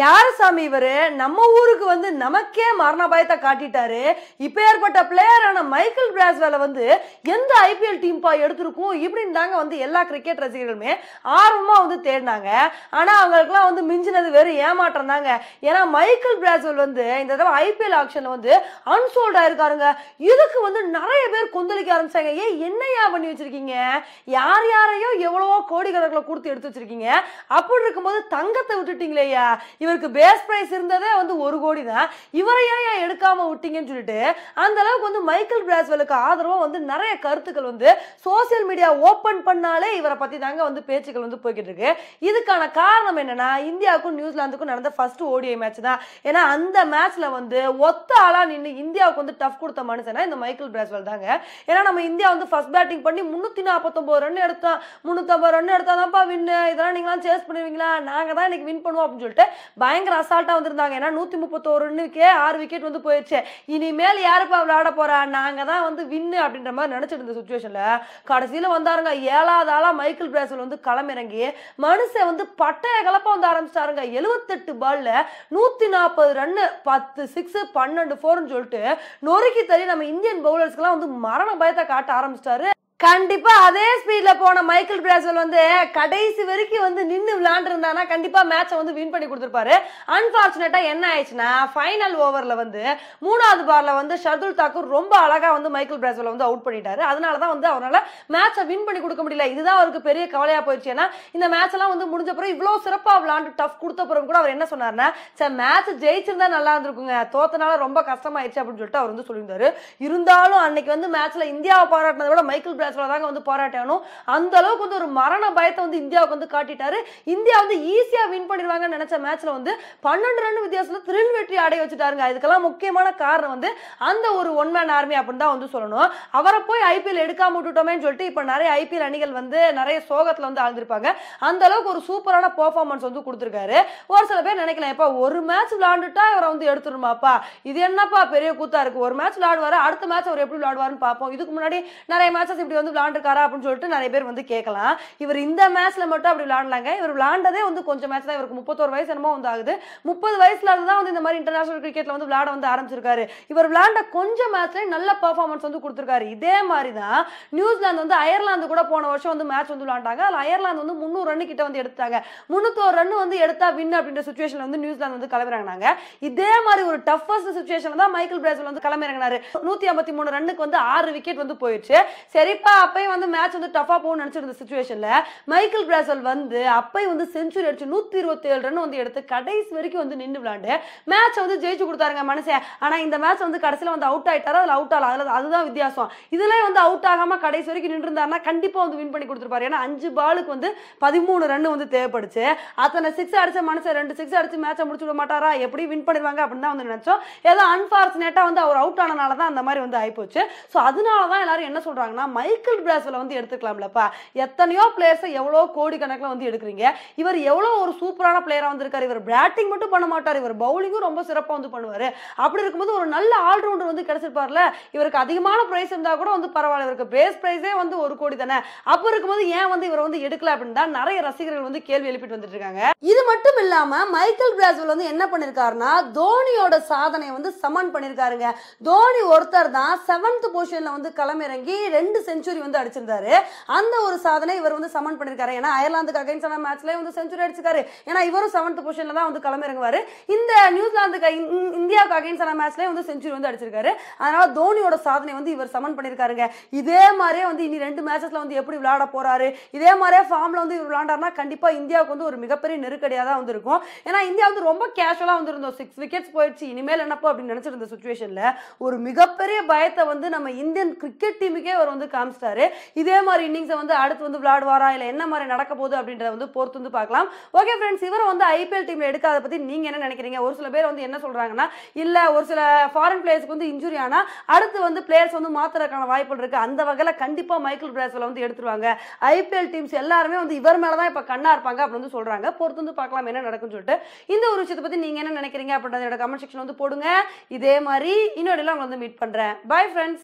யார் சாமி இவரு நம்ம ஊருக்கு வந்து நமக்கே மரண பயத்தை காட்டிட்டாரு இப்ப ஏற்பட்ட பிளேயரான மைக்கேல் பிராஸ்வேல வந்து எந்த ஐபிஎல் பா எடுத்திருக்கும் இப்படின்னு தாங்க வந்து எல்லா கிரிக்கெட் ரசிகர்களுமே ஆர்வமா வந்து தேடினாங்க ஆனா அவங்களுக்குலாம் வந்து மிஞ்சினது வெறும் ஏமாற்றம் தாங்க ஏன்னா மைக்கேல் பிராஸ்வேல் வந்து இந்த தடவை ஐபிஎல் ஆக்ஷன் வந்து அன்சோல்ட் ஆயிருக்காருங்க இதுக்கு வந்து நிறைய பேர் கொந்தளிக்க ஆரம்பிச்சாங்க ஏன் என்னையா பண்ணி வச்சிருக்கீங்க யார் யாரையோ எவ்வளவோ கோடிக்கணக்கில் கொடுத்து எடுத்து வச்சிருக்கீங்க அப்படி இருக்கும்போது தங்கத்தை விட்டுட்டீங்களேயா இவருக்கு பேஸ் ப்ரைஸ் இருந்ததே வந்து ஒரு கோடி தான் இவரை ஏன் எடுக்காம விட்டீங்கன்னு சொல்லிட்டு அந்த அளவுக்கு வந்து மைக்கேல் பிராஸ்வெலுக்கு ஆதரவாக வந்து நிறைய கருத்துக்கள் வந்து சோசியல் மீடியா ஓப்பன் பண்ணாலே இவரை பற்றி தாங்க வந்து பேச்சுக்கள் வந்து போய்கிட்டு இருக்கு இதுக்கான காரணம் என்னன்னா இந்தியாவுக்கும் நியூசிலாந்துக்கும் நடந்த ஃபர்ஸ்ட் ஓடிஐ மேட்ச் தான் ஏன்னா அந்த மேட்ச்ல வந்து ஒத்த ஆளா நின்று இந்தியாவுக்கு வந்து டஃப் கொடுத்த மனுஷனா இந்த மைக்கேல் பிராஸ்வெல் தாங்க ஏன்னா நம்ம இந்தியா வந்து ஃபர்ஸ்ட் பேட்டிங் பண்ணி முன்னூத்தி நாற்பத்தொன்பது ரன் எடுத்தோம் முன்னூத்தம்பது ரன் தான்ப்பா வின்னு இதெல்லாம் நீங்களாம் சேஸ் பண்ணுவீங்களா நாங்கள் தான் இன்னைக்கு வின் பண்ணுவோம் அப்படின்னு சொல்லிட்டு பயங்கர அசால்ட்டாக வந்திருந்தாங்க ஏன்னா நூற்றி முப்பத்தோருன்னுக்கே ஆறு விக்கெட் வந்து போயிடுச்சு இனிமேல் யாருப்பா விளையாட போகிறா நாங்கள் தான் வந்து வின்னு அப்படின்ற மாதிரி நினச்சிட்டு இருந்த சுச்சுவேஷனில் வந்தாருங்க ஏழாவது ஆளாக மைக்கேல் பிராசல் வந்து களமிறங்கி மனுஷன் வந்து பட்டைய கலப்பாக வந்து ஆரம்பிச்சிட்டாருங்க எழுபத்தெட்டு பால்ல நூற்றி நாற்பது ரன்னு பத்து சிக்ஸு பன்னெண்டு ஃபோர்னு சொல்லிட்டு நொறுக்கி தள்ளி நம்ம இந்தியன் பவுலர்ஸ்க்கெல்லாம் வந்து மரண பயத்தை காட்ட ஆரம்பிச்சிட்டாரு கண்டிப்பா அதே ஸ்பீட்ல போன மைக்கேல் பிராசல் வந்து கடைசி வரைக்கும் வந்து நின்று விளையாண்டுருந்தானா கண்டிப்பா மேட்சை வந்து வின் பண்ணி கொடுத்துருப்பாரு அன்பார்ச்சுனேட்டா என்ன ஆயிடுச்சுன்னா ஃபைனல் ஓவர்ல வந்து மூணாவது பார்ல வந்து ஷர்துல் தாக்கூர் ரொம்ப அழகா வந்து மைக்கேல் பிராசல் வந்து அவுட் பண்ணிட்டாரு அதனால தான் வந்து அவரால் மேட்சை வின் பண்ணி கொடுக்க முடியல இதுதான் அவருக்கு பெரிய கவலையா போயிடுச்சு ஏன்னா இந்த மேட்ச் எல்லாம் வந்து முடிஞ்ச பிறகு இவ்வளோ சிறப்பாக விளாண்டு டஃப் கொடுத்த பிறகு கூட அவர் என்ன சொன்னார்னா சார் மேட்ச் ஜெயிச்சிருந்தா நல்லா இருந்திருக்குங்க தோத்தனால ரொம்ப கஷ்டமாயிடுச்சு அப்படின்னு சொல்லிட்டு அவர் வந்து சொல்லியிருந்தாரு இருந்தாலும் அன்னைக்கு வந்து மேட்ச்ல இந்தியாவை பாராட்டினதை விட மைக்கேல் பிராஸ் கிளாஸ்ல தாங்க வந்து பாராட்டணும் அந்த அளவுக்கு வந்து ஒரு மரண பயத்தை வந்து இந்தியாவுக்கு வந்து காட்டிட்டாரு இந்தியா வந்து ஈஸியா வின் பண்ணிடுவாங்கன்னு நினைச்ச மேட்ச்ல வந்து பன்னெண்டு ரன் வித்தியாசத்துல திரில் வெற்றி அடைய வச்சுட்டாருங்க இதுக்கெல்லாம் முக்கியமான காரணம் வந்து அந்த ஒரு ஒன் மேன் ஆர்மி அப்படின்னு வந்து சொல்லணும் அவரை போய் ஐபிஎல் எடுக்காம விட்டுட்டோமேன்னு சொல்லிட்டு இப்ப நிறைய ஐபிஎல் அணிகள் வந்து நிறைய சோகத்துல வந்து ஆழ்ந்திருப்பாங்க அந்த அளவுக்கு ஒரு சூப்பரான பர்ஃபார்மன்ஸ் வந்து கொடுத்துருக்காரு ஒரு சில பேர் நினைக்கலாம் இப்போ ஒரு மேட்ச் விளாண்டுட்டா இவரை வந்து எடுத்துருமாப்பா இது என்னப்பா பெரிய கூத்தா இருக்கு ஒரு மேட்ச் விளாடுவாரு அடுத்த மேட்ச் அவர் எப்படி விளாடுவாருன்னு பார்ப்போம் இதுக்கு முன்னாடி நிறைய மேட்சஸ் இப்படி வந்து விளாண்டுருக்காரா அப்படின்னு சொல்லிட்டு நிறைய பேர் வந்து கேட்கலாம் இவர் இந்த மேட்ச்ல மட்டும் அப்படி விளாண்டாங்க இவர் விளாண்டதே வந்து கொஞ்சம் மேட்ச் தான் இவருக்கு முப்பத்தோரு வயசு என்னமோ வந்து ஆகுது முப்பது வயசுல தான் வந்து இந்த மாதிரி இன்டர்நேஷனல் கிரிக்கெட்ல வந்து விளாட வந்து ஆரம்பிச்சிருக்காரு இவர் விளாண்ட கொஞ்சம் மேட்ச்ல நல்ல பர்ஃபார்மன்ஸ் வந்து கொடுத்துருக்காரு இதே மாதிரி தான் நியூசிலாந்து வந்து அயர்லாந்து கூட போன வருஷம் வந்து மேட்ச் வந்து விளாண்டாங்க அதில் அயர்லாந்து வந்து முந்நூறு ரன் கிட்ட வந்து எடுத்தாங்க முந்நூத்தோரு ரன் வந்து எடுத்தா வின் அப்படின்ற சுச்சுவேஷன்ல வந்து நியூசிலாந்து வந்து கிளம்பிறாங்க இதே மாதிரி ஒரு டஃபஸ்ட் சுச்சுவேஷன்ல தான் மைக்கேல் பிரேசில் வந்து கிளம்பிறங்கினாரு நூத்தி ஐம்பத்தி மூணு ரன்னுக்கு வந்து ஆறு விக்கெட் வந்து போயிடுச்சு சரி கண்டிப்பா அப்பயும் வந்து மேட்ச் வந்து டஃபா போகணும்னு நினைச்சிருந்த சுச்சுவேஷன்ல மைக்கேல் பிராசல் வந்து அப்பயும் வந்து செஞ்சுரி அடிச்சு நூத்தி இருபத்தி ஏழு ரன் வந்து எடுத்து கடைசி வரைக்கும் வந்து நின்று விளாண்டு மேட்ச் வந்து ஜெயிச்சு கொடுத்தாருங்க மனுஷன் ஆனா இந்த மேட்ச் வந்து கடைசியில் வந்து அவுட் ஆயிட்டாரு அதுல அவுட் ஆகல அதுல அதுதான் வித்தியாசம் இதுல வந்து அவுட் ஆகாம கடைசி வரைக்கும் நின்று இருந்தாருன்னா கண்டிப்பா வந்து வின் பண்ணி கொடுத்துருப்பாரு ஏன்னா அஞ்சு பாலுக்கு வந்து பதிமூணு ரன் வந்து தேவைப்படுச்சு அத்தனை சிக்ஸ் அடிச்ச மனுஷன் ரெண்டு சிக்ஸ் அடிச்சு மேட்சை முடிச்சு விட மாட்டாரா எப்படி வின் பண்ணிடுவாங்க அப்படின்னு தான் வந்து நினைச்சோம் ஏதோ அன்பார்ச்சுனேட்டா வந்து அவர் அவுட் ஆனதுனால தான் அந்த மாதிரி வந்து ஆயிப்போச்சு ஸோ அதனால தான் எல்லாரும் என்ன சொல்றாங்கன்னா மை மைக்கேல் பிராஸ்வலை வந்து எடுத்துக்கலாம்லப்பா எத்தனையோ பிளேயர்ஸை எவ்வளோ கோடி கணக்கில் வந்து எடுக்கிறீங்க இவர் எவ்வளோ ஒரு சூப்பரான பிளேயராக வந்திருக்காரு இவர் பேட்டிங் மட்டும் பண்ண மாட்டார் இவர் பவுலிங்கும் ரொம்ப சிறப்பாக வந்து பண்ணுவார் அப்படி இருக்கும்போது ஒரு நல்ல ஆல்ரவுண்டர் வந்து கிடைச்சிருப்பார்ல இவருக்கு அதிகமான ப்ரைஸ் இருந்தால் கூட வந்து பரவாயில்ல இவருக்கு பேஸ் ப்ரைஸே வந்து ஒரு கோடி தானே அப்போ இருக்கும்போது ஏன் வந்து இவர் வந்து எடுக்கல அப்படின்னு தான் நிறைய ரசிகர்கள் வந்து கேள்வி எழுப்பிட்டு வந்துட்டு இருக்காங்க இது மட்டும் இல்லாமல் மைக்கேல் பிராஸ்வல் வந்து என்ன பண்ணியிருக்காருன்னா தோனியோட சாதனையை வந்து சமன் பண்ணியிருக்காருங்க தோனி ஒருத்தர் தான் செவன்த் பொசிஷனில் வந்து களமிறங்கி ரெண்டு செஞ்சு செஞ்சுரி வந்து அடிச்சிருந்தாரு அந்த ஒரு சாதனை இவர் வந்து சமன் பண்ணிருக்காரு ஏன்னா அயர்லாந்துக்கு அகைன்ஸ்ட் மேட்ச்ல வந்து செஞ்சுரி அடிச்சிருக்காரு ஏன்னா இவரும் செவன்த் பொசிஷன்ல தான் வந்து களமிறங்குவாரு இந்த நியூசிலாந்துக்கு இந்தியாவுக்கு அகைன்ஸ்டான மேட்ச்லயே வந்து செஞ்சுரி வந்து அடிச்சிருக்காரு அதனால தோனியோட சாதனை வந்து இவர் சமன் பண்ணிருக்காருங்க இதே மாதிரியே வந்து இனி ரெண்டு மேட்சஸ்ல வந்து எப்படி விளையாட போறாரு இதே மாதிரியே ஃபார்ம்ல வந்து இவர் விளையாண்டார்னா கண்டிப்பா இந்தியாவுக்கு வந்து ஒரு மிகப்பெரிய நெருக்கடியாக தான் வந்து இருக்கும் ஏன்னா இந்தியா வந்து ரொம்ப கேஷுவலாக வந்து இருந்தோம் சிக்ஸ் விக்கெட்ஸ் போயிடுச்சு இனிமேல் என்னப்போ அப்படின்னு நினச்சிருந்த சுச்சுவேஷனில் ஒரு மிகப்பெரிய பயத்தை வந்து நம்ம இந்தியன் கிரிக்கெட் டீமுக்கே அவர் வந்து காமிச்சு ஆரம்பிச்சிட்டாரு இதே மாதிரி இன்னிங்ஸை வந்து அடுத்து வந்து விளையாடுவாரா இல்லை என்ன மாதிரி நடக்க போகுது அப்படின்றத வந்து பொறுத்து வந்து பார்க்கலாம் ஓகே ஃப்ரெண்ட்ஸ் இவரை வந்து ஐபிஎல் டீமில் எடுக்காத பற்றி நீங்கள் என்ன நினைக்கிறீங்க ஒரு சில பேர் வந்து என்ன சொல்கிறாங்கன்னா இல்லை ஒரு சில ஃபாரின் பிளேயர்ஸ்க்கு வந்து இன்ஜுரி ஆனால் அடுத்து வந்து பிளேயர்ஸ் வந்து மாற்றுறதுக்கான வாய்ப்புகள் இருக்குது அந்த வகையில் கண்டிப்பாக மைக்கேல் பிராஸ்வலை வந்து எடுத்துருவாங்க ஐபிஎல் டீம்ஸ் எல்லாருமே வந்து இவர் மேலே தான் இப்போ கண்ணாக இருப்பாங்க அப்படின்னு வந்து சொல்கிறாங்க பொறுத்து வந்து பார்க்கலாம் என்ன நடக்கும்னு சொல்லிட்டு இந்த ஒரு விஷயத்தை பற்றி நீங்கள் என்ன நினைக்கிறீங்க அப்படின்றத என்னோட கமெண்ட் செக்ஷன் வந்து போடுங்க இதே மாதிரி இன்னொரு வந்து மீட் பண்ணுறேன் பாய் ஃப்ரெண்ட்ஸ்